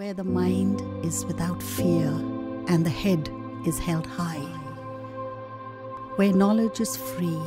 where the mind is without fear and the head is held high, where knowledge is free.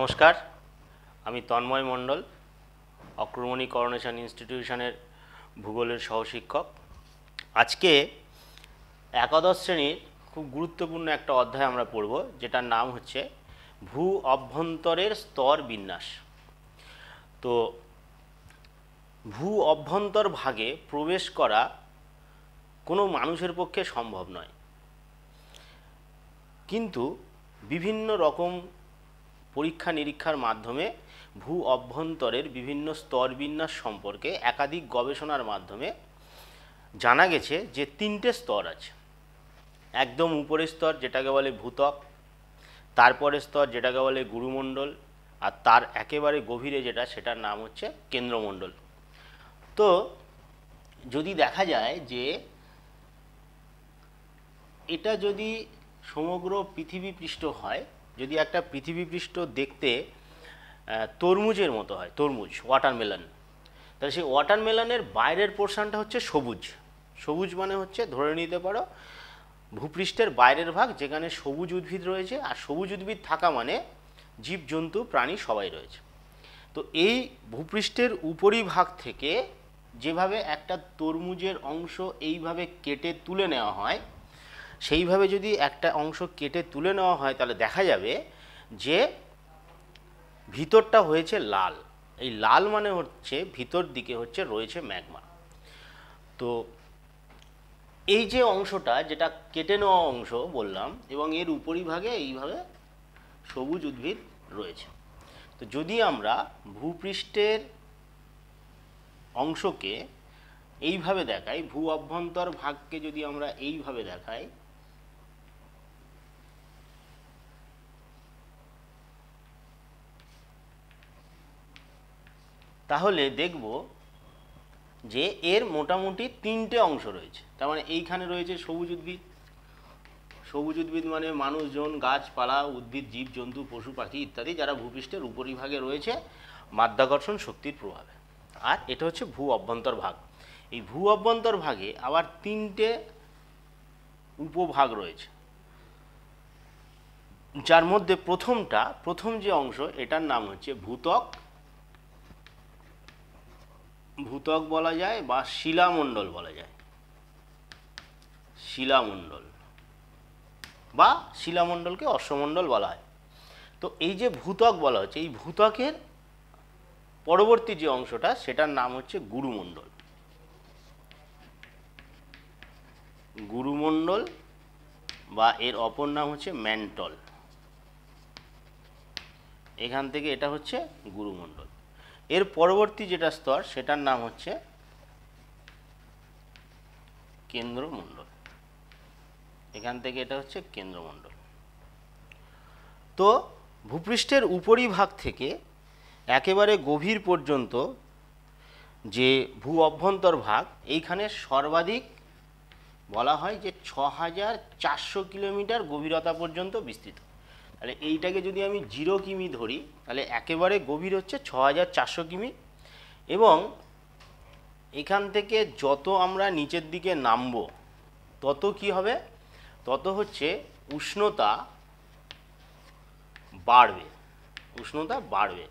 নমস্কার আমি তন্ময় মণ্ডল অক্রমণী coronation ইনস্টিটিউশনের ভূগোলের সহশিক্ষক আজকে একাদশ শ্রেণীর খুব গুরুত্বপূর্ণ একটা অধ্যায় আমরা পড়ব যেটার নাম হচ্ছে ভূ অভ্যন্তরের স্তর বিন্যাস তো ভূ অভ্যন্তর ভাগে প্রবেশ করা কোনো মানুষের পক্ষে সম্ভব নয় কিন্তু বিভিন্ন রকম পরীক্ষা নিরীক্ষার মাধ্যমে ভূ অভ্যন্তরের বিভিন্ন স্তরবিন্যাস সম্পর্কে একাধিক গবেষণার মাধ্যমে জানা গেছে যে তিনটে স্তর আছে একদম উপরের স্তর যেটাকে বলে ভূতক তারপরের স্তর যেটাকে বলে গুরুমণ্ডল আর তার একেবারে গভীরে যেটা সেটার নাম হচ্ছে কেন্দ্রমণ্ডল তো যদি দেখা যায় যে এটা যদি সমগ্র পৃথিবী পৃষ্ঠ হয় যদি একটা পৃথিবীপৃষ্ঠ দেখতে তরমুজের মতো হয় তরমুজ ওয়াটারমেলন তাহলে সেই ওয়াটারমেলনের বাইরের পোর্শনটা হচ্ছে সবুজ সবুজ মানে হচ্ছে ধরে নিতে পারো ভূপৃষ্ঠের বাইরের ভাগ যেখানে সবুজ উদ্ভিদ রয়েছে আর সবুজ উদ্ভিদ থাকা মানে জীবজন্তু প্রাণী সবাই রয়েছে তো এই ভূপৃষ্ঠের উপরিভাগ থেকে যেভাবে একটা তরমুজের অংশ এইভাবে কেটে তুলে নেওয়া হয় সেইভাবে যদি একটা অংশ কেটে তুলে নেওয়া হয় তাহলে দেখা যাবে যে ভিতরটা হয়েছে লাল এই লাল মানে হচ্ছে ভিতর দিকে হচ্ছে রয়েছে ম্যাগমা তো এই যে অংশটা যেটা কেটে নেওয়া অংশ বললাম এবং এর উপরিভাগে এইভাবে সবুজ উদ্ভিদ রয়েছে তো যদি আমরা ভূপৃষ্ঠের অংশকে এইভাবে দেখাই ভূ অভ্যন্তর ভাগকে যদি আমরা এইভাবে দেখাই তাহলে দেখব যে এর মোটামুটি তিনটে অংশ রয়েছে তার মানে এইখানে রয়েছে সবুজ উদ্ভিদ সবুজ উদ্ভিদ মানে মানুষজন গাছপালা উদ্ভিদ জীবজন্তু পশু পাখি ইত্যাদি যারা ভূপৃষ্ঠের উপরিভাগে রয়েছে মাধ্যাকর্ষণ শক্তির প্রভাবে আর এটা হচ্ছে ভূ অভ্যন্তর ভাগ এই ভূ অভ্যন্তর ভাগে আবার তিনটে উপভাগ রয়েছে যার মধ্যে প্রথমটা প্রথম যে অংশ এটার নাম হচ্ছে ভূতক ভূতক বলা যায় বা শিলামণ্ডল বলা যায় শিলামণ্ডল বা শিলামণ্ডলকে অশ্বমণ্ডল বলা হয় তো এই যে ভূতক বলা হচ্ছে এই ভূতকের পরবর্তী যে অংশটা সেটার নাম হচ্ছে গুরুমণ্ডল গুরুমণ্ডল বা এর অপর নাম হচ্ছে ম্যান্টল এখান থেকে এটা হচ্ছে গুরুমণ্ডল এর পরবর্তী যেটা স্তর সেটার নাম হচ্ছে কেন্দ্রমণ্ডল এখান থেকে এটা হচ্ছে কেন্দ্রমণ্ডল তো ভূপৃষ্ঠের উপরিভাগ থেকে একেবারে গভীর পর্যন্ত যে ভূ অভ্যন্তর ভাগ এইখানে সর্বাধিক বলা হয় যে ছ হাজার চারশো কিলোমিটার গভীরতা পর্যন্ত বিস্তৃত তাহলে এইটাকে যদি আমি জিরো কিমি ধরি তাহলে একেবারে গভীর হচ্ছে ছ কিমি এবং এখান থেকে যত আমরা নিচের দিকে নামব তত কি হবে তত হচ্ছে উষ্ণতা বাড়বে উষ্ণতা বাড়বে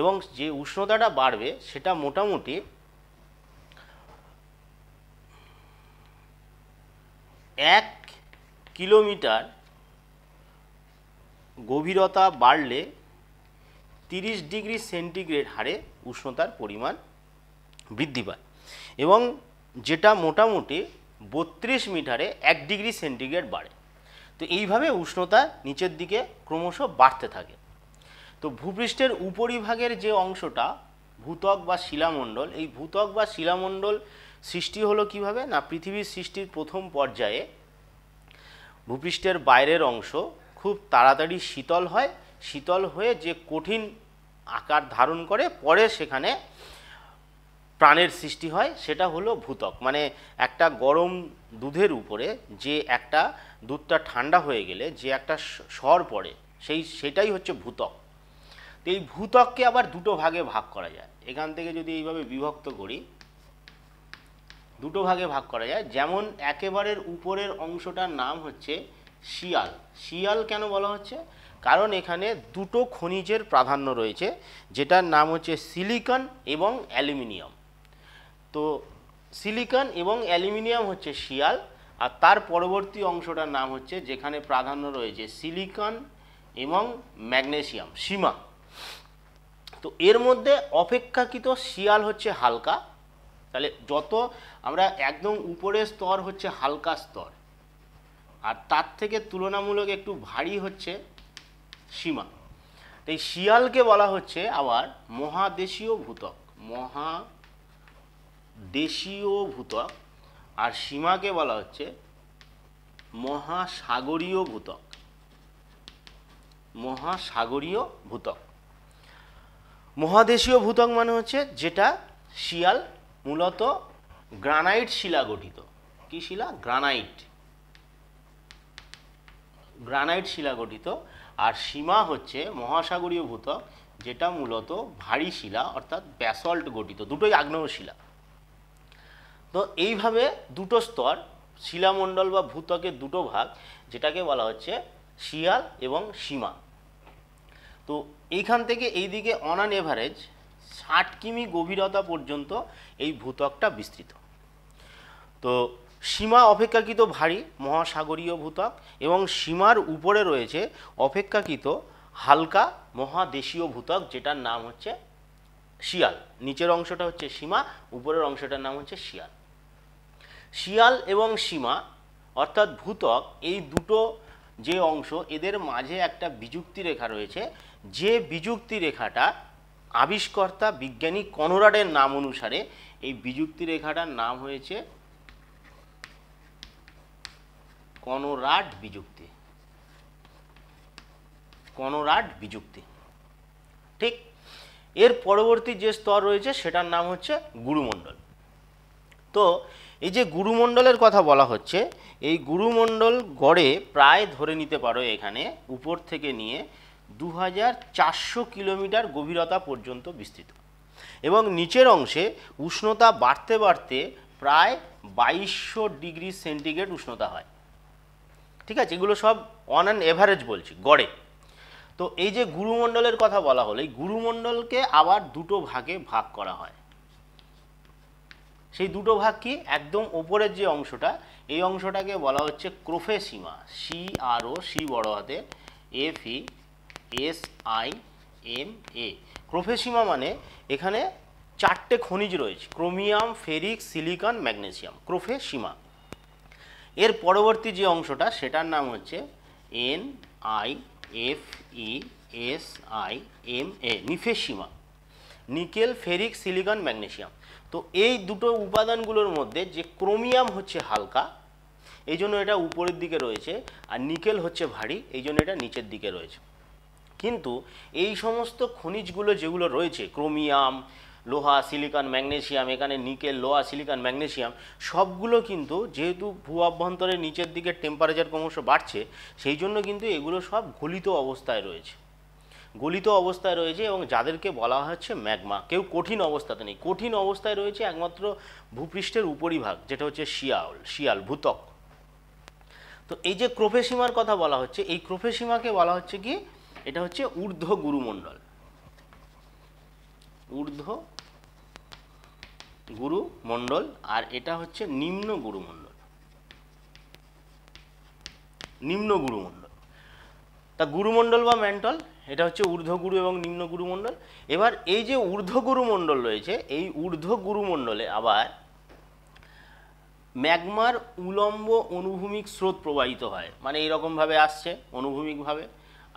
এবং যে উষ্ণতাটা বাড়বে সেটা মোটামুটি এক কিলোমিটার গভীরতা বাড়লে 30 ডিগ্রি সেন্টিগ্রেড হারে উষ্ণতার পরিমাণ বৃদ্ধি পায় এবং যেটা মোটামুটি বত্রিশ মিটারে এক ডিগ্রি সেন্টিগ্রেড বাড়ে তো এইভাবে উষ্ণতা নিচের দিকে ক্রমশ বাড়তে থাকে তো ভূপৃষ্ঠের উপরিভাগের যে অংশটা ভূতক বা শিলামণ্ডল এই ভূতক বা শিলামণ্ডল সৃষ্টি হলো কিভাবে না পৃথিবীর সৃষ্টির প্রথম পর্যায়ে ভূপৃষ্ঠের বাইরের অংশ খুব তাড়াতাড়ি শীতল হয় শীতল হয়ে যে কঠিন আকার ধারণ করে পরে সেখানে প্রাণের সৃষ্টি হয় সেটা হলো ভূতক মানে একটা গরম দুধের উপরে যে একটা দুধটা ঠান্ডা হয়ে গেলে যে একটা স্বর পড়ে সেই সেটাই হচ্ছে ভূতক তো এই ভূতককে আবার দুটো ভাগে ভাগ করা যায় এখান থেকে যদি এইভাবে বিভক্ত করি দুটো ভাগে ভাগ করা যায় যেমন একেবারের উপরের অংশটার নাম হচ্ছে শিয়াল শিয়াল কেন বলা হচ্ছে কারণ এখানে দুটো খনিজের প্রাধান্য রয়েছে যেটার নাম হচ্ছে সিলিকন এবং অ্যালুমিনিয়াম তো সিলিকন এবং অ্যালুমিনিয়াম হচ্ছে শিয়াল আর তার পরবর্তী অংশটার নাম হচ্ছে যেখানে প্রাধান্য রয়েছে সিলিকন এবং ম্যাগনেশিয়াম সীমা তো এর মধ্যে অপেক্ষাকৃত শিয়াল হচ্ছে হালকা তাহলে যত আমরা একদম উপরের স্তর হচ্ছে হালকা স্তর আর তার থেকে তুলনামূলক একটু ভারী হচ্ছে সীমা এই শিয়ালকে বলা হচ্ছে আবার মহাদেশীয় ভূতক দেশীয় ভূতক আর সীমাকে বলা হচ্ছে মহাসাগরীয় ভূতক মহাসাগরীয় ভূতক মহাদেশীয় ভূতক মানে হচ্ছে যেটা শিয়াল মূলত গ্রানাইট শিলা গঠিত কি শিলা গ্রানাইট গ্রানাইট শিলা গঠিত আর সীমা হচ্ছে মহাসাগরীয় ভূত্বক যেটা মূলত ভারী শিলা অর্থাৎ ব্যাসল্ট গঠিত দুটোই আগ্নেয় শিলা তো এইভাবে দুটো স্তর শিলামণ্ডল বা ভূতকের দুটো ভাগ যেটাকে বলা হচ্ছে শিয়াল এবং সীমা তো এইখান থেকে এই দিকে অনান এভারেজ ষাট কিমি গভীরতা পর্যন্ত এই ভূতকটা বিস্তৃত তো সীমা অপেক্ষাকৃত ভারী মহাসাগরীয় ভূত্বক এবং সীমার উপরে রয়েছে অপেক্ষাকৃত হালকা মহাদেশীয় ভূত্বক যেটার নাম হচ্ছে শিয়াল নিচের অংশটা হচ্ছে সীমা উপরের অংশটার নাম হচ্ছে শিয়াল শিয়াল এবং সীমা অর্থাৎ ভূতক এই দুটো যে অংশ এদের মাঝে একটা বিযুক্তি রেখা রয়েছে যে বিযুক্তি রেখাটা আবিষ্কর্তা বিজ্ঞানী কনরাডের নাম অনুসারে এই বিযুক্তি রেখাটার নাম হয়েছে কনরাড বিযুক্তি কনরাড বিযুক্তি ঠিক এর পরবর্তী যে স্তর রয়েছে সেটার নাম হচ্ছে গুরুমণ্ডল তো এই যে গুরুমণ্ডলের কথা বলা হচ্ছে এই গুরুমণ্ডল গড়ে প্রায় ধরে নিতে পারো এখানে উপর থেকে নিয়ে দু কিলোমিটার গভীরতা পর্যন্ত বিস্তৃত এবং নিচের অংশে উষ্ণতা বাড়তে বাড়তে প্রায় বাইশশো ডিগ্রি সেন্টিগ্রেড উষ্ণতা হয় ঠিক আছে এগুলো সব অন অ্যান্ড এভারেজ বলছি গড়ে তো এই যে গুরুমণ্ডলের কথা বলা হলো এই গুরুমণ্ডলকে আবার দুটো ভাগে ভাগ করা হয় সেই দুটো ভাগ কি একদম ওপরের যে অংশটা এই অংশটাকে বলা হচ্ছে ক্রোফে সীমা সি আর ও সি বড় হাতে F E S I M A ক্রোফে সীমা মানে এখানে চারটে খনিজ রয়েছে ক্রোমিয়াম ফেরিক সিলিকন ম্যাগনেসিয়াম ক্রোফে সীমা এর পরবর্তী যে অংশটা সেটার নাম হচ্ছে N I F E e S I M A নিফেসিমা নিকেল ফেরিক সিলিকন ম্যাগনেশিয়াম তো এই দুটো উপাদানগুলোর মধ্যে যে ক্রোমিয়াম হচ্ছে হালকা এই জন্য এটা উপরের দিকে রয়েছে আর নিকেল হচ্ছে ভারী এই জন্য এটা নিচের দিকে রয়েছে কিন্তু এই সমস্ত খনিজগুলো যেগুলো রয়েছে ক্রোমিয়াম লোহা সিলিকন ম্যাগনেশিয়াম এখানে নিকেল লোহা সিলিকন ম্যাগনেশিয়াম সবগুলো কিন্তু যেহেতু ভূ অভ্যন্তরের নিচের দিকে টেম্পারেচার ক্রমশ বাড়ছে সেই জন্য কিন্তু এগুলো সব গলিত অবস্থায় রয়েছে গলিত অবস্থায় রয়েছে এবং যাদেরকে বলা হচ্ছে ম্যাগমা কেউ কঠিন অবস্থাতে নেই কঠিন অবস্থায় রয়েছে একমাত্র ভূপৃষ্ঠের উপরিভাগ যেটা হচ্ছে শিয়াল শিয়াল ভূতক তো এই যে ক্রোফেসীমার কথা বলা হচ্ছে এই ক্রোফেসীমাকে বলা হচ্ছে কি এটা হচ্ছে ঊর্ধ্ব গুরুমণ্ডল ঊর্ধ্ব গুরু মণ্ডল আর এটা হচ্ছে নিম্ন গুরুমণ্ডল নিম্ন গুরুমণ্ডল তা গুরুমণ্ডল বা ম্যান্টল এটা হচ্ছে ঊর্ধ্বগুরু এবং নিম্ন গুরুমণ্ডল এবার এই যে ঊর্ধ্বগুরুমণ্ডল রয়েছে এই ঊর্ধ্বগুরুমণ্ডলে আবার ম্যাগমার উলম্ব অনুভূমিক স্রোত প্রবাহিত হয় মানে এইরকমভাবে আসছে অনুভূমিকভাবে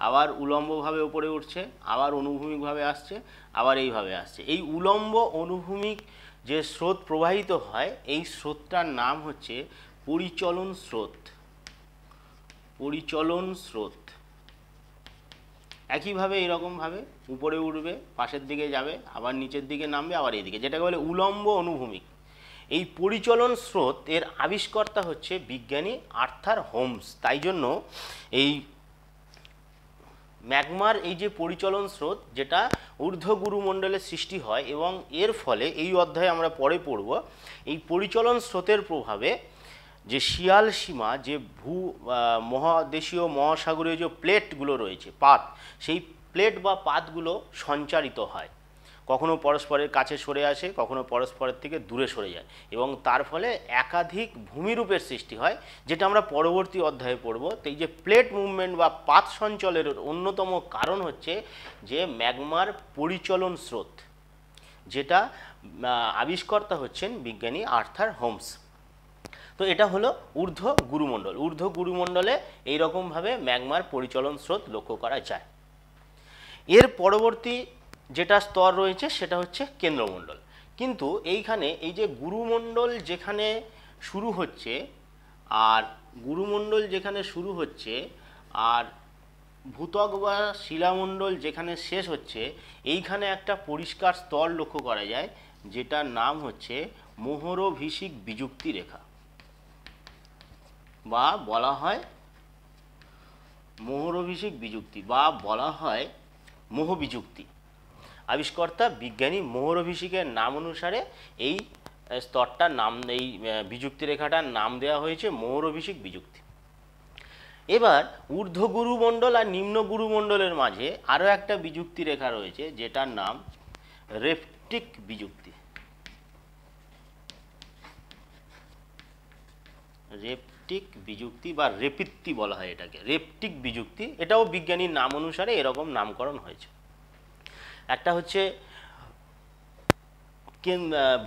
আবার উলম্বভাবে উপরে উঠছে আবার অনুভূমিকভাবে আসছে আবার এইভাবে আসছে এই উলম্ব অনুভূমিক যে স্রোত প্রবাহিত হয় এই স্রোতটার নাম হচ্ছে পরিচলন স্রোত পরিচলন স্রোত একইভাবে এরকমভাবে উপরে উঠবে পাশের দিকে যাবে আবার নিচের দিকে নামবে আবার এদিকে যেটাকে বলে উলম্ব অনুভূমিক এই পরিচলন স্রোত এর আবিষ্কর্তা হচ্ছে বিজ্ঞানী আর্থার হোমস তাই জন্য এই ম্যাগমার এই যে পরিচলন স্রোত যেটা ঊর্ধ্বগুরুমণ্ডলে সৃষ্টি হয় এবং এর ফলে এই অধ্যায়ে আমরা পরে পড়ব এই পরিচলন স্রোতের প্রভাবে যে শিয়াল সীমা যে ভূ মহাদেশীয় মহাসাগরীয় যে প্লেটগুলো রয়েছে পাত সেই প্লেট বা পাতগুলো সঞ্চারিত হয় কখনো পরস্পরের কাছে সরে আসে কখনো পরস্পরের থেকে দূরে সরে যায় এবং তার ফলে একাধিক ভূমিরূপের সৃষ্টি হয় যেটা আমরা পরবর্তী অধ্যায়ে পড়ব তো এই যে প্লেট মুভমেন্ট বা পাত সঞ্চলের অন্যতম কারণ হচ্ছে যে ম্যাগমার পরিচলন স্রোত যেটা আবিষ্কর্তা হচ্ছেন বিজ্ঞানী আর্থার হোমস তো এটা হলো ঊর্ধ্ব গুরুমণ্ডল ঊর্ধ্ব গুরুমণ্ডলে এইরকমভাবে ম্যাগমার পরিচলন স্রোত লক্ষ্য করা যায় এর পরবর্তী যেটা স্তর রয়েছে সেটা হচ্ছে কেন্দ্রমণ্ডল কিন্তু এইখানে এই যে গুরুমণ্ডল যেখানে শুরু হচ্ছে আর গুরুমণ্ডল যেখানে শুরু হচ্ছে আর ভূতক বা শিলামণ্ডল যেখানে শেষ হচ্ছে এইখানে একটা পরিষ্কার স্তর লক্ষ্য করা যায় যেটার নাম হচ্ছে মোহরভিষিক বিযুক্তি রেখা বা বলা হয় মোহরভিষিক বিযুক্তি বা বলা হয় মোহবিযুক্তি আবিষ্কর্তা বিজ্ঞানী অভিষেকের নাম অনুসারে এই স্তরটার নাম এই বিযুক্তি রেখাটার নাম দেওয়া হয়েছে অভিষেক বিযুক্তি এবার ঊর্ধ্ব গুরুমণ্ডল আর নিম্ন গুরুমণ্ডলের মাঝে আরও একটা বিযুক্তি রেখা রয়েছে যেটার নাম রেপটিক বিযুক্তি রেপটিক বিযুক্তি বা রেপিত্তি বলা হয় এটাকে রেপটিক বিযুক্তি এটাও বিজ্ঞানীর নাম অনুসারে এরকম নামকরণ হয়েছে একটা হচ্ছে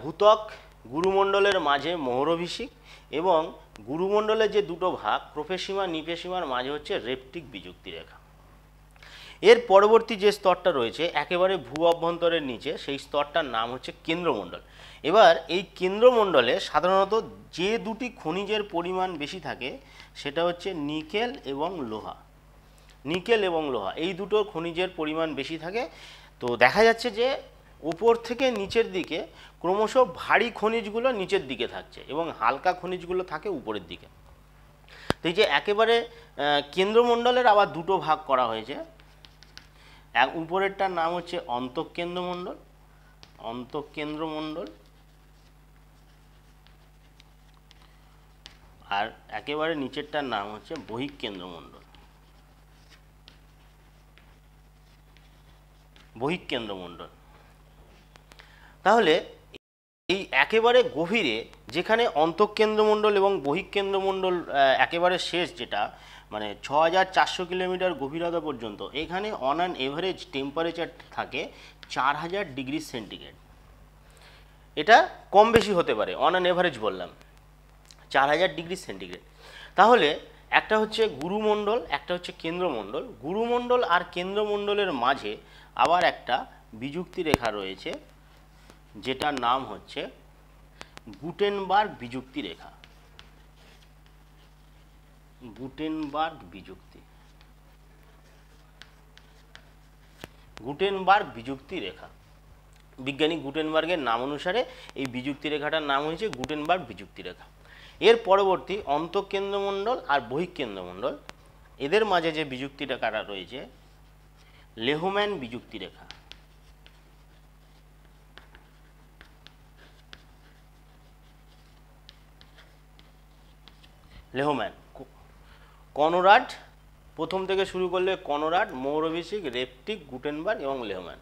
ভূতক গুরুমণ্ডলের মাঝে মোহরভিষিক এবং গুরুমণ্ডলের যে দুটো ভাগ প্রফেসীমা নিপেসীমার মাঝে হচ্ছে রেপটিক বিযুক্তি রেখা এর পরবর্তী যে স্তরটা রয়েছে একেবারে ভূ অভ্যন্তরের নিচে সেই স্তরটার নাম হচ্ছে কেন্দ্রমণ্ডল এবার এই কেন্দ্রমণ্ডলে সাধারণত যে দুটি খনিজের পরিমাণ বেশি থাকে সেটা হচ্ছে নিকেল এবং লোহা নিকেল এবং লোহা এই দুটো খনিজের পরিমাণ বেশি থাকে তো দেখা যাচ্ছে যে উপর থেকে নিচের দিকে ক্রমশ ভারী খনিজগুলো নিচের দিকে থাকছে এবং হালকা খনিজগুলো থাকে উপরের দিকে তো এই যে একেবারে কেন্দ্রমণ্ডলের আবার দুটো ভাগ করা হয়েছে এক উপরেরটার নাম হচ্ছে অন্তঃকেন্দ্রমণ্ডল অন্তঃকেন্দ্রমণ্ডল আর একেবারে নিচেরটার নাম হচ্ছে কেন্দ্রমণ্ডল বহিঃকেন্দ্রমণ্ডল তাহলে এই একেবারে গভীরে যেখানে অন্তঃকেন্দ্রমণ্ডল এবং বহিঃকেন্দ্রমণ্ডল একেবারে শেষ যেটা মানে ছ হাজার চারশো কিলোমিটার গভীরতা পর্যন্ত এখানে অন অ্যান এভারেজ টেম্পারেচার থাকে চার হাজার ডিগ্রি সেন্টিগ্রেড এটা কম বেশি হতে পারে অন অ্যান এভারেজ বললাম চার হাজার ডিগ্রি সেন্টিগ্রেড তাহলে একটা হচ্ছে গুরুমণ্ডল একটা হচ্ছে কেন্দ্রমণ্ডল গুরুমণ্ডল আর কেন্দ্রমণ্ডলের মাঝে আবার একটা বিযুক্তি রেখা রয়েছে যেটার নাম হচ্ছে গুটেনবার্গ বিযুক্তি রেখা গুটেনবার্গ বিযুক্তি গুটেনবার্গ বিযুক্তি রেখা বিজ্ঞানী গুটেনবার্গের নাম অনুসারে এই বিযুক্তি রেখাটার নাম হয়েছে গুটেনবার্গ বিযুক্তি রেখা এর পরবর্তী অন্তঃকেন্দ্রমণ্ডল আর বহিঃকেন্দ্রমণ্ডল এদের মাঝে যে বিযুক্তি রেখাটা রয়েছে লেহুম্যান বিযুক্তি রেখা লেহম্যান কনরাড প্রথম থেকে শুরু করলে কনরাড মৌরভিষিক রেপটিক গুটেনবার্গ এবং লেহম্যান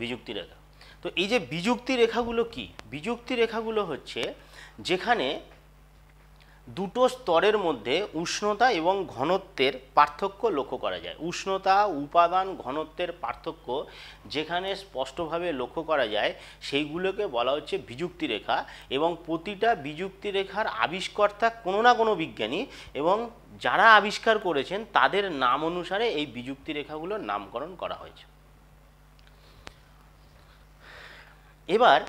বিযুক্তি রেখা তো এই যে বিযুক্তি রেখাগুলো কি বিযুক্তি রেখাগুলো হচ্ছে যেখানে দুটো স্তরের মধ্যে উষ্ণতা এবং ঘনত্বের পার্থক্য লক্ষ্য করা যায় উষ্ণতা উপাদান ঘনত্বের পার্থক্য যেখানে স্পষ্টভাবে লক্ষ্য করা যায় সেইগুলোকে বলা হচ্ছে বিযুক্তি রেখা এবং প্রতিটা বিযুক্তি রেখার আবিষ্কর্তা কোনো না কোনো বিজ্ঞানী এবং যারা আবিষ্কার করেছেন তাদের নাম অনুসারে এই বিযুক্তি রেখাগুলোর নামকরণ করা হয়েছে এবার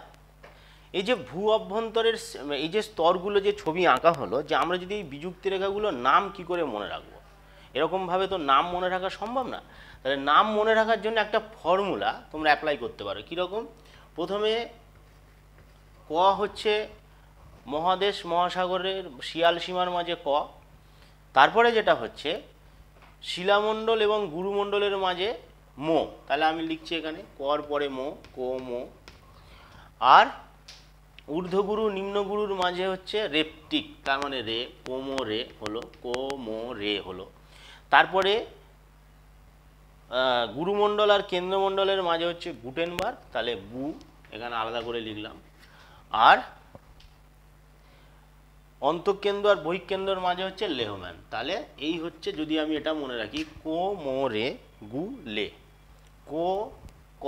এই যে ভূ অভ্যন্তরের এই যে স্তরগুলো যে ছবি আঁকা হলো যে আমরা যদি এই বিযুক্তি রেখাগুলোর নাম কি করে মনে রাখবো এরকমভাবে তো নাম মনে রাখা সম্ভব না তাহলে নাম মনে রাখার জন্য একটা ফর্মুলা তোমরা অ্যাপ্লাই করতে পারো কীরকম প্রথমে ক হচ্ছে মহাদেশ মহাসাগরের শিয়াল সীমার মাঝে ক তারপরে যেটা হচ্ছে শিলামণ্ডল এবং গুরুমণ্ডলের মাঝে মো তাহলে আমি লিখছি এখানে কর পরে মো কো মো আর ঊর্ধ্বগুরু নিম্নগুরুর মাঝে হচ্ছে রেপটিক তার মানে রে কোমো রে হলো কোমো রে হলো তারপরে গুরুমণ্ডল আর কেন্দ্রমণ্ডলের মাঝে হচ্ছে গুটেনবার্গ তাহলে বু এখানে আলাদা করে লিখলাম আর অন্তঃকেন্দ্র আর বহিঃকেন্দ্রের মাঝে হচ্ছে লেহম্যান তাহলে এই হচ্ছে যদি আমি এটা মনে রাখি কো মো রে গু লে কো ক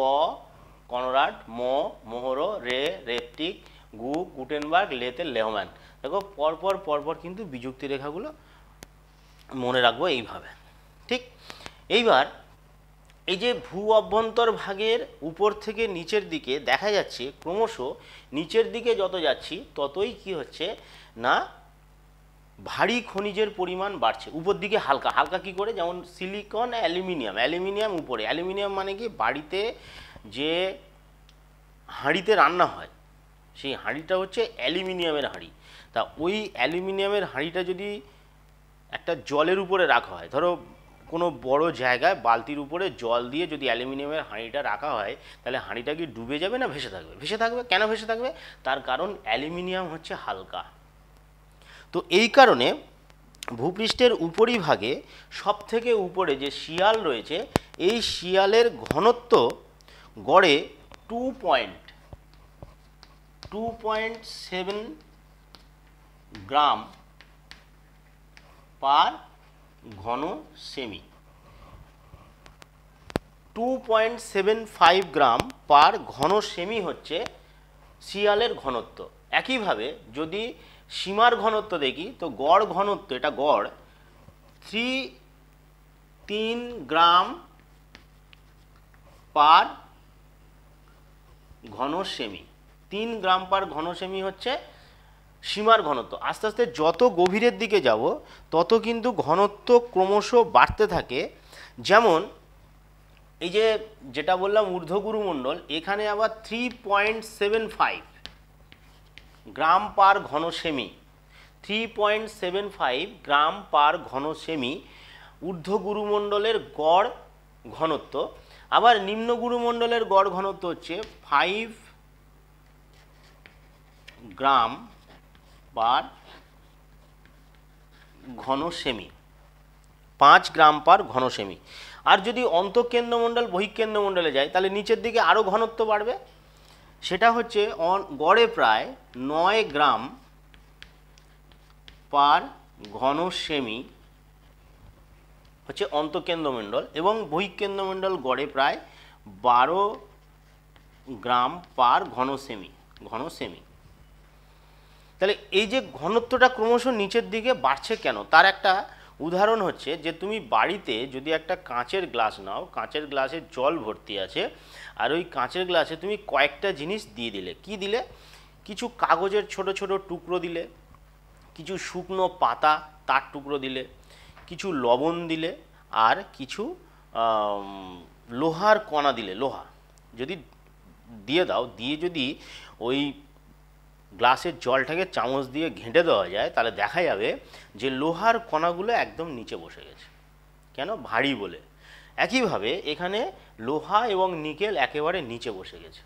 কনরাট ম মোহর রে রেপটিক গু গুটেনবার্গ লেতে লেহম্যান দেখো পরপর পরপর কিন্তু বিযুক্তি রেখাগুলো মনে রাখবো এইভাবে ঠিক এইবার এই যে ভূ অভ্যন্তর ভাগের উপর থেকে নিচের দিকে দেখা যাচ্ছে ক্রমশ নিচের দিকে যত যাচ্ছি ততই কি হচ্ছে না ভারী খনিজের পরিমাণ বাড়ছে উপর দিকে হালকা হালকা কি করে যেমন সিলিকন অ্যালুমিনিয়াম অ্যালুমিনিয়াম উপরে অ্যালুমিনিয়াম মানে কি বাড়িতে যে হাঁড়িতে রান্না হয় সেই হাঁড়িটা হচ্ছে অ্যালুমিনিয়ামের হাঁড়ি তা ওই অ্যালুমিনিয়ামের হাঁড়িটা যদি একটা জলের উপরে রাখা হয় ধরো কোনো বড় জায়গায় বালতির উপরে জল দিয়ে যদি অ্যালুমিনিয়ামের হাঁড়িটা রাখা হয় তাহলে হাঁড়িটা কি ডুবে যাবে না ভেসে থাকবে ভেসে থাকবে কেন ভেসে থাকবে তার কারণ অ্যালুমিনিয়াম হচ্ছে হালকা তো এই কারণে ভূপৃষ্ঠের উপরিভাগে সব থেকে উপরে যে শিয়াল রয়েছে এই শিয়ালের ঘনত্ব গড়ে টু পয়েন্ট 2.7 গ্রাম পার ঘন সেমি 2.75 গ্রাম পার ঘন সেমি হচ্ছে শিয়ালের ঘনত্ব একইভাবে যদি সীমার ঘনত্ব দেখি তো গড় ঘনত্ব এটা গড় থ্রি তিন গ্রাম পার ঘন সেমি তিন গ্রাম পার ঘনসেমি হচ্ছে সীমার ঘনত্ব আস্তে আস্তে যত গভীরের দিকে যাব তত কিন্তু ঘনত্ব ক্রমশ বাড়তে থাকে যেমন এই যে যেটা বললাম ঊর্ধ্বগুরুমণ্ডল এখানে আবার three point seven five gram per ঘনসেমি three point seven five gram per ঘনসেমি ঊর্ধ্বগুরুমণ্ডলের গড় ঘনত্ব আবার নিম্ন গুরুমণ্ডলের গড় ঘনত্ব হচ্ছে ফাইভ গ্রাম পার ঘন সেমি পাঁচ গ্রাম পার ঘন সেমি আর যদি অন্তঃকেন্দ্রমণ্ডল বহিঃকেন্দ্রমণ্ডলে যায় তাহলে নিচের দিকে আরও ঘনত্ব বাড়বে সেটা হচ্ছে গড়ে প্রায় নয় গ্রাম পার ঘন সেমি হচ্ছে অন্তঃকেন্দ্রমণ্ডল এবং বহিঃকেন্দ্রমণ্ডল গড়ে প্রায় বারো গ্রাম পার ঘন সেমি ঘন সেমি তাহলে এই যে ঘনত্বটা ক্রমশ নিচের দিকে বাড়ছে কেন তার একটা উদাহরণ হচ্ছে যে তুমি বাড়িতে যদি একটা কাঁচের গ্লাস নাও কাঁচের গ্লাসে জল ভর্তি আছে আর ওই কাঁচের গ্লাসে তুমি কয়েকটা জিনিস দিয়ে দিলে কি দিলে কিছু কাগজের ছোট ছোট টুকরো দিলে কিছু শুকনো পাতা তার টুকরো দিলে কিছু লবণ দিলে আর কিছু লোহার কণা দিলে লোহা যদি দিয়ে দাও দিয়ে যদি ওই গ্লাসের জলটাকে চামচ দিয়ে ঘেঁটে দেওয়া যায় তাহলে দেখা যাবে যে লোহার কণাগুলো একদম নিচে বসে গেছে কেন ভারী বলে একইভাবে এখানে লোহা এবং নিকেল একেবারে নিচে বসে গেছে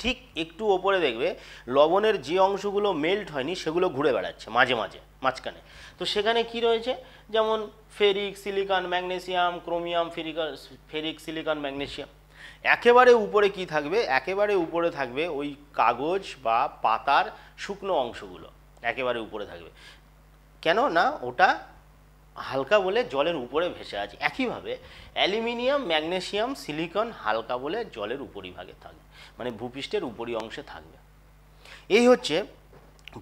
ঠিক একটু ওপরে দেখবে লবণের যে অংশগুলো মেল্ট হয়নি সেগুলো ঘুরে বেড়াচ্ছে মাঝে মাঝে মাঝখানে তো সেখানে কি রয়েছে যেমন ferric silicon magnesium chromium ferric ferric silicon magnesium একেবারে উপরে কি থাকবে একেবারে উপরে থাকবে ওই কাগজ বা পাতার শুকনো অংশগুলো একেবারে উপরে থাকবে কেন না ওটা হালকা বলে জলের উপরে ভেসে আছে একইভাবে অ্যালুমিনিয়াম ম্যাগনেশিয়াম সিলিকন হালকা বলে জলের উপরিভাগে থাকবে মানে ভূপৃষ্ঠের উপরি অংশে থাকবে এই হচ্ছে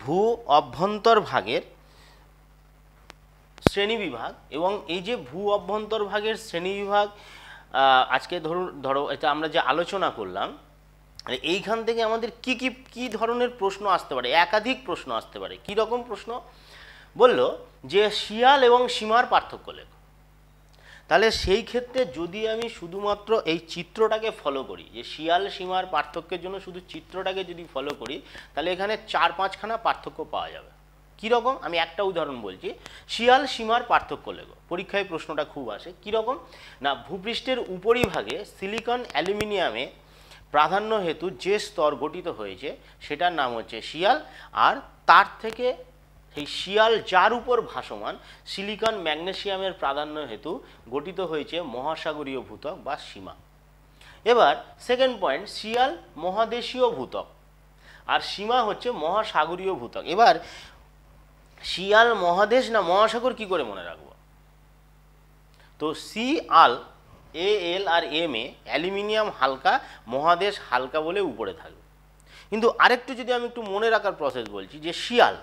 ভূ অভ্যন্তর ভাগের শ্রেণীবিভাগ এবং এই যে ভূ অভ্যন্তর ভাগের শ্রেণীবিভাগ আজকে ধরুন ধরো এটা আমরা যে আলোচনা করলাম মানে এইখান থেকে আমাদের কি কি কি ধরনের প্রশ্ন আসতে পারে একাধিক প্রশ্ন আসতে পারে কি রকম প্রশ্ন বলল যে শিয়াল এবং সীমার পার্থক্য লেখ তাহলে সেই ক্ষেত্রে যদি আমি শুধুমাত্র এই চিত্রটাকে ফলো করি যে শিয়াল সীমার পার্থক্যের জন্য শুধু চিত্রটাকে যদি ফলো করি তাহলে এখানে চার পাঁচখানা পার্থক্য পাওয়া যাবে কীরকম আমি একটা উদাহরণ বলছি শিয়াল সীমার পার্থক্য লেখো পরীক্ষায় প্রশ্নটা খুব আসে কীরকম না ভূপৃষ্ঠের উপরিভাগে সিলিকন অ্যালুমিনিয়ামে প্রাধান্য হেতু যে স্তর গঠিত হয়েছে সেটার নাম হচ্ছে শিয়াল আর তার থেকে সেই শিয়াল যার উপর ভাসমান সিলিকন ম্যাগনেসিয়ামের প্রাধান্য হেতু গঠিত হয়েছে মহাসাগরীয় ভূতক বা সীমা এবার সেকেন্ড পয়েন্ট শিয়াল মহাদেশীয় ভূতক আর সীমা হচ্ছে মহাসাগরীয় ভূতক এবার শিয়াল মহাদেশ না মহাসাগর কি করে মনে রাখবো তো সি আল এ এল আর এম এ অ্যালুমিনিয়াম হালকা মহাদেশ হালকা বলে উপরে থাকবে কিন্তু আরেকটু যদি আমি একটু মনে রাখার প্রসেস বলছি যে শিয়াল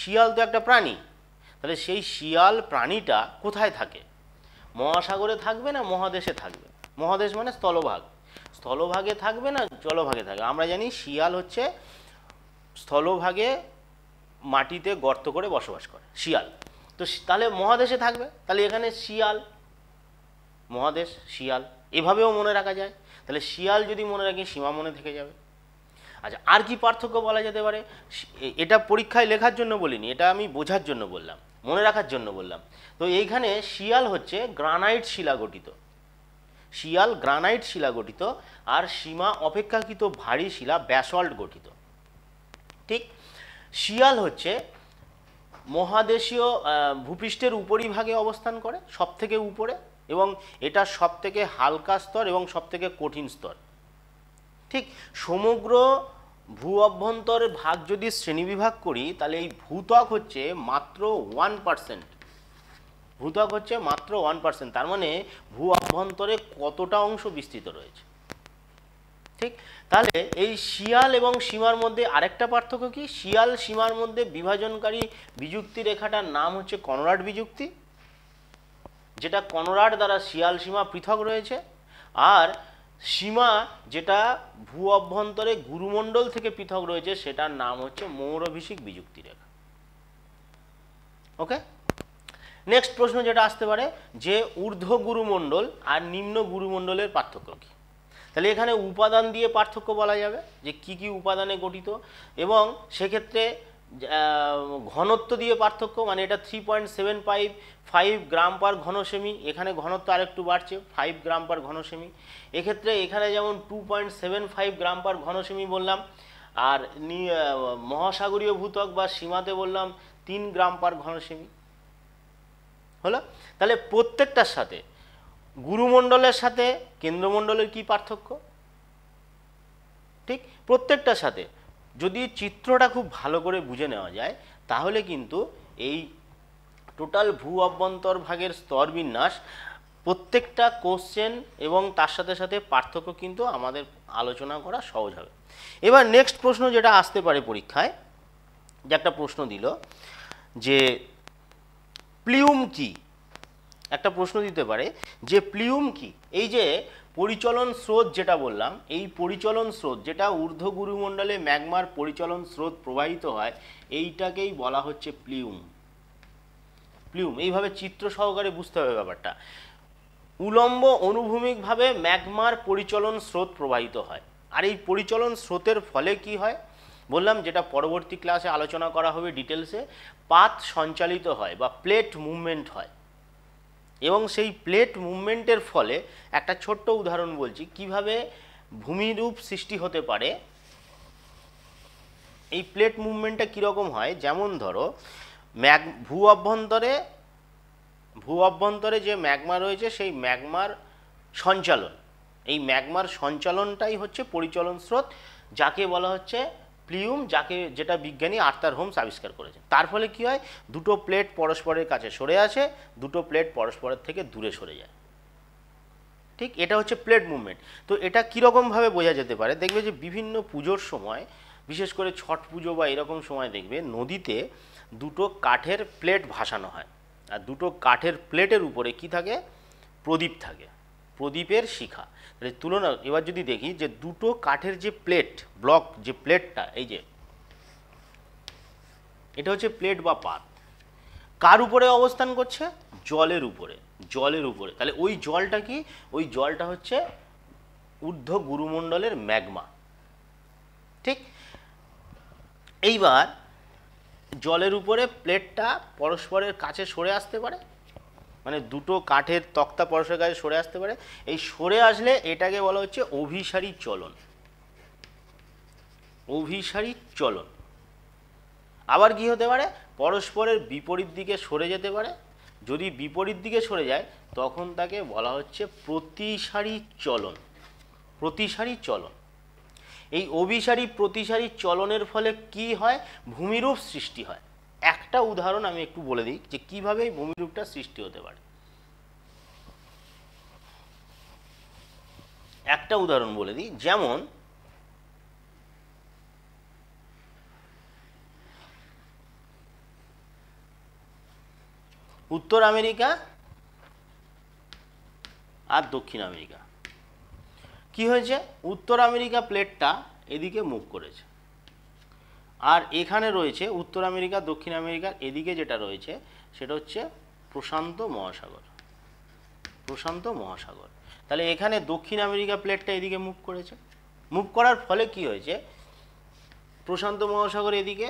শিয়াল তো একটা প্রাণী তাহলে সেই শিয়াল প্রাণীটা কোথায় থাকে মহাসাগরে থাকবে না মহাদেশে থাকবে মহাদেশ মানে স্থলভাগ স্থলভাগে থাকবে না জলভাগে থাকবে আমরা জানি শিয়াল হচ্ছে স্থলভাগে মাটিতে গর্ত করে বসবাস করে শিয়াল তো তাহলে মহাদেশে থাকবে তাহলে এখানে শিয়াল মহাদেশ শিয়াল এভাবেও মনে রাখা যায় তাহলে শিয়াল যদি মনে রাখি সীমা মনে থেকে যাবে আচ্ছা আর কি পার্থক্য বলা যেতে পারে এটা পরীক্ষায় লেখার জন্য বলিনি এটা আমি বোঝার জন্য বললাম মনে রাখার জন্য বললাম তো এইখানে শিয়াল হচ্ছে গ্রানাইট শিলা গঠিত শিয়াল গ্রানাইট শিলা গঠিত আর সীমা অপেক্ষাকৃত ভারী শিলা ব্যাসল্ট গঠিত ঠিক শিয়াল হচ্ছে মহাদেশীয় ভূপৃষ্ঠের উপরিভাগে অবস্থান করে সব থেকে উপরে এবং এটা সব থেকে হালকা স্তর এবং সব থেকে কঠিন স্তর ঠিক সমগ্র ভূ অভ্যন্তর ভাগ যদি শ্রেণীবিভাগ করি তাহলে এই ভূত্বক হচ্ছে মাত্র ওয়ান পার্সেন্ট ভূত্বক হচ্ছে মাত্র ওয়ান পার্সেন্ট তার মানে ভূ অভ্যন্তরে কতটা অংশ বিস্তৃত রয়েছে ঠিক তাহলে এই শিয়াল এবং সীমার মধ্যে আরেকটা পার্থক্য কি শিয়াল সীমার মধ্যে বিভাজনকারী বিযুক্তি রেখাটার নাম হচ্ছে কনরাট বিযুক্তি যেটা কনরাট দ্বারা শিয়াল সীমা পৃথক রয়েছে আর সীমা যেটা ভূ অভ্যন্তরে গুরুমণ্ডল থেকে পৃথক রয়েছে সেটার নাম হচ্ছে মৌরভিষিক বিযুক্তি রেখা ওকে নেক্সট প্রশ্ন যেটা আসতে পারে যে ঊর্ধ্ব গুরুমণ্ডল আর নিম্ন গুরুমণ্ডলের পার্থক্য কী তাহলে এখানে উপাদান দিয়ে পার্থক্য বলা যাবে যে কি কি উপাদানে গঠিত এবং সেক্ষেত্রে ঘনত্ব দিয়ে পার্থক্য মানে এটা three point seven five five gram per ঘনসেমি এখানে ঘনত্ব আরেকটু বাড়ছে ফাইভ গ্রাম পার ঘনসেমি এক্ষেত্রে এখানে যেমন two point seven five gram per ঘনসেমি বললাম আর মহাসাগরীয় ভূতক বা সীমাতে বললাম তিন গ্রাম পার ঘনসেমি হলো তাহলে প্রত্যেকটার সাথে গুরুমণ্ডলের সাথে কেন্দ্রমণ্ডলের কি পার্থক্য ঠিক প্রত্যেকটার সাথে যদি চিত্রটা খুব ভালো করে বুঝে নেওয়া যায় তাহলে কিন্তু এই টোটাল ভূ অভ্যন্তর ভাগের স্তর বিন্যাস প্রত্যেকটা কোশ্চেন এবং তার সাথে সাথে পার্থক্য কিন্তু আমাদের আলোচনা করা সহজ হবে এবার নেক্সট প্রশ্ন যেটা আসতে পারে পরীক্ষায় যে একটা প্রশ্ন দিল যে প্লিউম কী একটা প্রশ্ন দিতে পারে যে প্লিউম কি এই যে পরিচলন স্রোত যেটা বললাম এই পরিচলন স্রোত যেটা ঊর্ধ্ব গুরুমণ্ডলে ম্যাগমার পরিচলন স্রোত প্রবাহিত হয় এইটাকেই বলা হচ্ছে প্লিউম প্লিউম এইভাবে চিত্র সহকারে বুঝতে হবে ব্যাপারটা উলম্ব অনুভূমিকভাবে ম্যাগমার পরিচলন স্রোত প্রবাহিত হয় আর এই পরিচলন স্রোতের ফলে কি হয় বললাম যেটা পরবর্তী ক্লাসে আলোচনা করা হবে ডিটেলসে পাত সঞ্চালিত হয় বা প্লেট মুভমেন্ট হয় এবং সেই প্লেট মুভমেন্টের ফলে একটা ছোট্ট উদাহরণ বলছি কিভাবে ভূমিরূপ সৃষ্টি হতে পারে এই প্লেট মুভমেন্টটা কীরকম হয় যেমন ধরো ম্যাগ ভূ অভ্যন্তরে ভূ অভ্যন্তরে যে ম্যাগমা রয়েছে সেই ম্যাগমার সঞ্চালন এই ম্যাগমার সঞ্চালনটাই হচ্ছে পরিচলন স্রোত যাকে বলা হচ্ছে প্লিউম যাকে যেটা বিজ্ঞানী আর্থার হোমস আবিষ্কার করেছেন তার ফলে কি হয় দুটো প্লেট পরস্পরের কাছে সরে আসে দুটো প্লেট পরস্পরের থেকে দূরে সরে যায় ঠিক এটা হচ্ছে প্লেট মুভমেন্ট তো এটা কীরকমভাবে বোঝা যেতে পারে দেখবে যে বিভিন্ন পুজোর সময় বিশেষ করে ছট পুজো বা এরকম সময় দেখবে নদীতে দুটো কাঠের প্লেট ভাসানো হয় আর দুটো কাঠের প্লেটের উপরে কি থাকে প্রদীপ থাকে প্রদীপের শিখা মানে তুলনা এবার যদি দেখি যে দুটো কাঠের যে প্লেট ব্লক যে প্লেটটা এই যে এটা হচ্ছে প্লেট বা পাত কার উপরে অবস্থান করছে জলের উপরে জলের উপরে তাহলে ওই জলটা কি ওই জলটা হচ্ছে ঊর্ধ্ব গুরুমণ্ডলের ম্যাগমা ঠিক এইবার জলের উপরে প্লেটটা পরস্পরের কাছে সরে আসতে পারে মানে দুটো কাঠের তক্তা পরশের কাছে সরে আসতে পারে এই সরে আসলে এটাকে বলা হচ্ছে অভিসারী চলন অভিসারী চলন আবার কি হতে পারে পরস্পরের বিপরীত দিকে সরে যেতে পারে যদি বিপরীত দিকে সরে যায় তখন তাকে বলা হচ্ছে প্রতিসারী চলন প্রতিসারী চলন এই অভিসারী প্রতিসারী চলনের ফলে কি হয় ভূমিরূপ সৃষ্টি হয় একটা উদাহরণ আমি একটু বলে দিই যে কীভাবে এই ভূমিরূপটা সৃষ্টি হতে পারে একটা উদাহরণ বলে দিই যেমন উত্তর আমেরিকা আর দক্ষিণ আমেরিকা কি হয়েছে উত্তর আমেরিকা প্লেটটা এদিকে মুখ করেছে আর এখানে রয়েছে উত্তর আমেরিকা দক্ষিণ আমেরিকার এদিকে যেটা রয়েছে সেটা হচ্ছে প্রশান্ত মহাসাগর প্রশান্ত মহাসাগর তাহলে এখানে দক্ষিণ আমেরিকা প্লেটটা এদিকে মুভ করেছে মুভ করার ফলে কি হয়েছে প্রশান্ত মহাসাগর এদিকে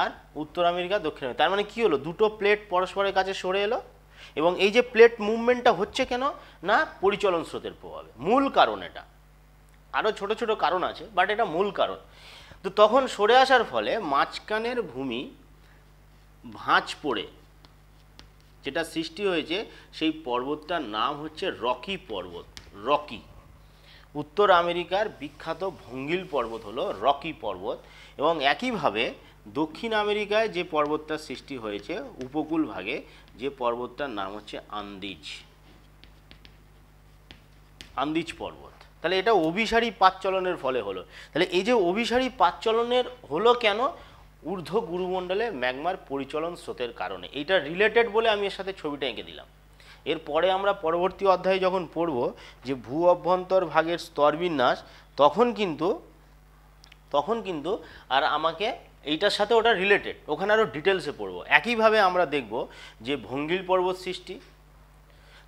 আর উত্তর আমেরিকা দক্ষিণ আমেরিকা তার মানে কি হলো দুটো প্লেট পরস্পরের কাছে সরে এলো এবং এই যে প্লেট মুভমেন্টটা হচ্ছে কেন না পরিচলন স্রোতের প্রভাবে মূল কারণ এটা আরও ছোট ছোট কারণ আছে বাট এটা মূল কারণ তো তখন সরে আসার ফলে মাঝখানের ভূমি ভাঁজ পড়ে যেটা সৃষ্টি হয়েছে সেই পর্বতটার নাম হচ্ছে রকি পর্বত রকি উত্তর আমেরিকার বিখ্যাত ভঙ্গিল পর্বত হলো রকি পর্বত এবং একইভাবে দক্ষিণ আমেরিকায় যে পর্বতটার সৃষ্টি হয়েছে উপকূল ভাগে যে পর্বতটার নাম হচ্ছে আন্দিজ আন্দিজ পর্বত তাহলে এটা অভিসারী পাতচলনের ফলে হলো তাহলে এই যে অভিসারী পাতচলনের হলো কেন ঊর্ধ্ব গুরুমণ্ডলে ম্যাগমার পরিচলন স্রোতের কারণে এটা রিলেটেড বলে আমি এর সাথে ছবিটা এঁকে দিলাম এরপরে আমরা পরবর্তী অধ্যায়ে যখন পড়ব যে ভূ অভ্যন্তর ভাগের স্তরবিন্যাস তখন কিন্তু তখন কিন্তু আর আমাকে এইটার সাথে ওটা রিলেটেড ওখানে আরও ডিটেলসে পড়ব একইভাবে আমরা দেখব যে ভঙ্গিল পর্বত সৃষ্টি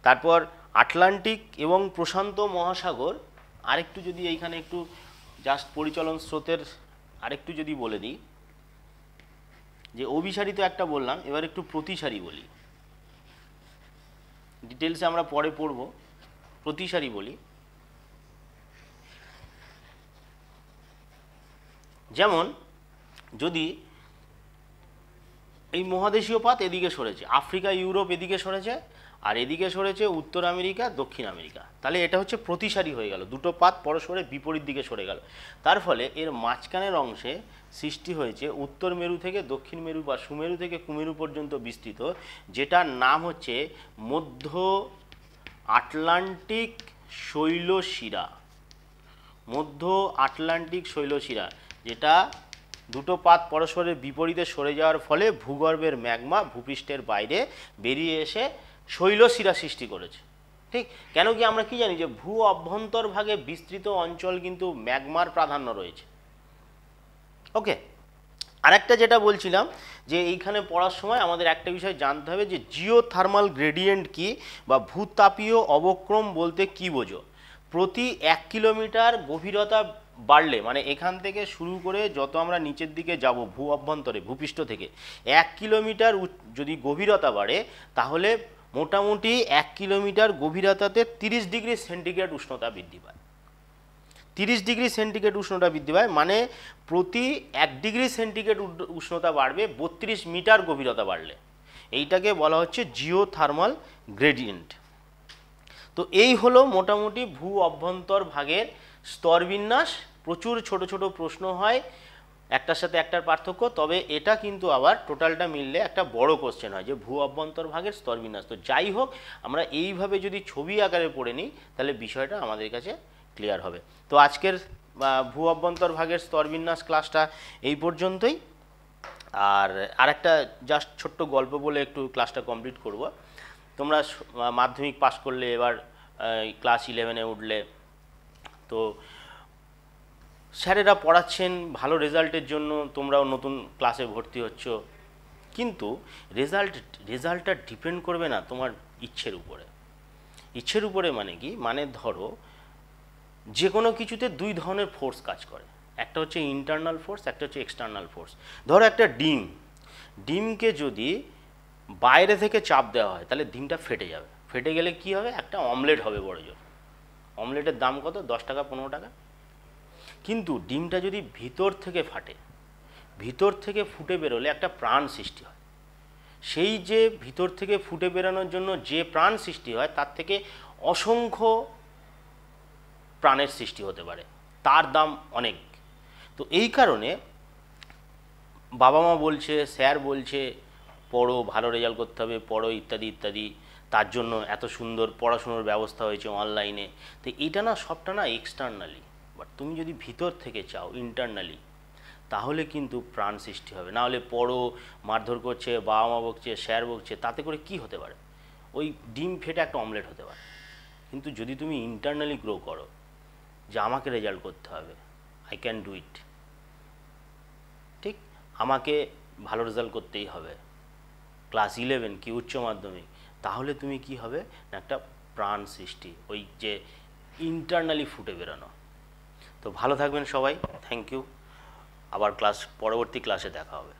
তারপর আটলান্টিক এবং প্রশান্ত মহাসাগর আরেকটু যদি এইখানে একটু জাস্ট পরিচলন স্রোতের আরেকটু যদি বলে দিই যে অভিসারী তো একটা বললাম এবার একটু প্রতিসারী বলি ডিটেলসে আমরা পরে পড়ব প্রতিসারী বলি যেমন যদি এই মহাদেশীয় পাত এদিকে সরেছে আফ্রিকা ইউরোপ এদিকে সরেছে আর এদিকে সরেছে উত্তর আমেরিকা দক্ষিণ আমেরিকা তাহলে এটা হচ্ছে প্রতিসারী হয়ে গেল দুটো পাত পরস্পরে বিপরীত দিকে সরে গেল তার ফলে এর মাঝখানের অংশে সৃষ্টি হয়েছে উত্তর মেরু থেকে দক্ষিণ মেরু বা সুমেরু থেকে কুমেরু পর্যন্ত বিস্তৃত যেটার নাম হচ্ছে মধ্য আটলান্টিক শৈলশিরা মধ্য আটলান্টিক শৈলশিরা যেটা দুটো পাত পরস্পরের বিপরীতে সরে যাওয়ার ফলে ভূগর্ভের ম্যাগমা ভূপৃষ্ঠের বাইরে বেরিয়ে এসে শৈলশিরা সৃষ্টি করেছে ঠিক কেন কি আমরা কি জানি যে ভূ অভ্যন্তর ভাগে বিস্তৃত অঞ্চল কিন্তু ম্যাগমার প্রাধান্য রয়েছে ওকে আরেকটা যেটা বলছিলাম যে এইখানে পড়ার সময় আমাদের একটা বিষয় জানতে হবে যে জিও থার্মাল গ্রেডিয়েন্ট কী বা ভূতাপীয় অবক্রম বলতে কি বোঝো প্রতি এক কিলোমিটার গভীরতা বাড়লে মানে এখান থেকে শুরু করে যত আমরা নিচের দিকে যাব ভূ অভ্যন্তরে ভূপৃষ্ঠ থেকে এক কিলোমিটার যদি গভীরতা বাড়ে তাহলে মোটামুটি এক কিলোমিটার গভীরতাতে তিরিশ ডিগ্রি সেন্টিগ্রেড উষ্ণতা বৃদ্ধি পায় তিরিশ ডিগ্রি সেন্টিগ্রেড উষ্ণতা বৃদ্ধি পায় মানে প্রতি এক ডিগ্রি সেন্টিগ্রেড উষ্ণতা বাড়বে বত্রিশ মিটার গভীরতা বাড়লে এইটাকে বলা হচ্ছে জিও থার্মাল গ্রেডিয়েন্ট তো এই হলো মোটামুটি ভূ অভ্যন্তর ভাগের স্তরবিন্যাস প্রচুর ছোট ছোট প্রশ্ন হয় একটার সাথে একটার পার্থক্য তবে এটা কিন্তু আবার টোটালটা মিললে একটা বড় কোশ্চেন হয় যে ভূ অভ্যন্তর ভাগের স্তরবিন্যাস তো যাই হোক আমরা এইভাবে যদি ছবি আকারে পড়ে নিই তাহলে বিষয়টা আমাদের কাছে ক্লিয়ার হবে তো আজকের ভূ অভ্যন্তর ভাগের স্তরবিন্যাস ক্লাসটা এই পর্যন্তই আর আরেকটা জাস্ট ছোট্ট গল্প বলে একটু ক্লাসটা কমপ্লিট করব তোমরা মাধ্যমিক পাশ করলে এবার ক্লাস ইলেভেনে উঠলে তো স্যারেরা পড়াচ্ছেন ভালো রেজাল্টের জন্য তোমরাও নতুন ক্লাসে ভর্তি হচ্ছ কিন্তু রেজাল্ট রেজাল্টটা ডিপেন্ড করবে না তোমার ইচ্ছের উপরে ইচ্ছের উপরে মানে কি মানে ধরো যে কোনো কিছুতে দুই ধরনের ফোর্স কাজ করে একটা হচ্ছে ইন্টারনাল ফোর্স একটা হচ্ছে এক্সটার্নাল ফোর্স ধরো একটা ডিম ডিমকে যদি বাইরে থেকে চাপ দেওয়া হয় তাহলে ডিমটা ফেটে যাবে ফেটে গেলে কি হবে একটা অমলেট হবে বড় জোর অমলেটের দাম কত দশ টাকা পনেরো টাকা কিন্তু ডিমটা যদি ভিতর থেকে ফাটে ভিতর থেকে ফুটে বেরোলে একটা প্রাণ সৃষ্টি হয় সেই যে ভিতর থেকে ফুটে বেরোনোর জন্য যে প্রাণ সৃষ্টি হয় তার থেকে অসংখ্য প্রাণের সৃষ্টি হতে পারে তার দাম অনেক তো এই কারণে বাবা মা বলছে স্যার বলছে পড়ো ভালো রেজাল্ট করতে হবে পড়ো ইত্যাদি ইত্যাদি তার জন্য এত সুন্দর পড়াশুনোর ব্যবস্থা হয়েছে অনলাইনে তো এটা না সবটা না এক্সটার্নালি বাট তুমি যদি ভিতর থেকে চাও ইন্টারনালি তাহলে কিন্তু প্রাণ সৃষ্টি হবে না হলে পড়ো মারধর করছে বাবা মা বকছে স্যার বকছে তাতে করে কি হতে পারে ওই ডিম ফেটে একটা অমলেট হতে পারে কিন্তু যদি তুমি ইন্টারনালি গ্রো করো যে আমাকে রেজাল্ট করতে হবে আই ক্যান ডু ইট ঠিক আমাকে ভালো রেজাল্ট করতেই হবে ক্লাস ইলেভেন কি উচ্চ মাধ্যমিক তাহলে তুমি কি হবে না একটা প্রাণ সৃষ্টি ওই যে ইন্টারনালি ফুটে বেরোনো তো ভালো থাকবেন সবাই থ্যাংক ইউ আবার ক্লাস পরবর্তী ক্লাসে দেখা হবে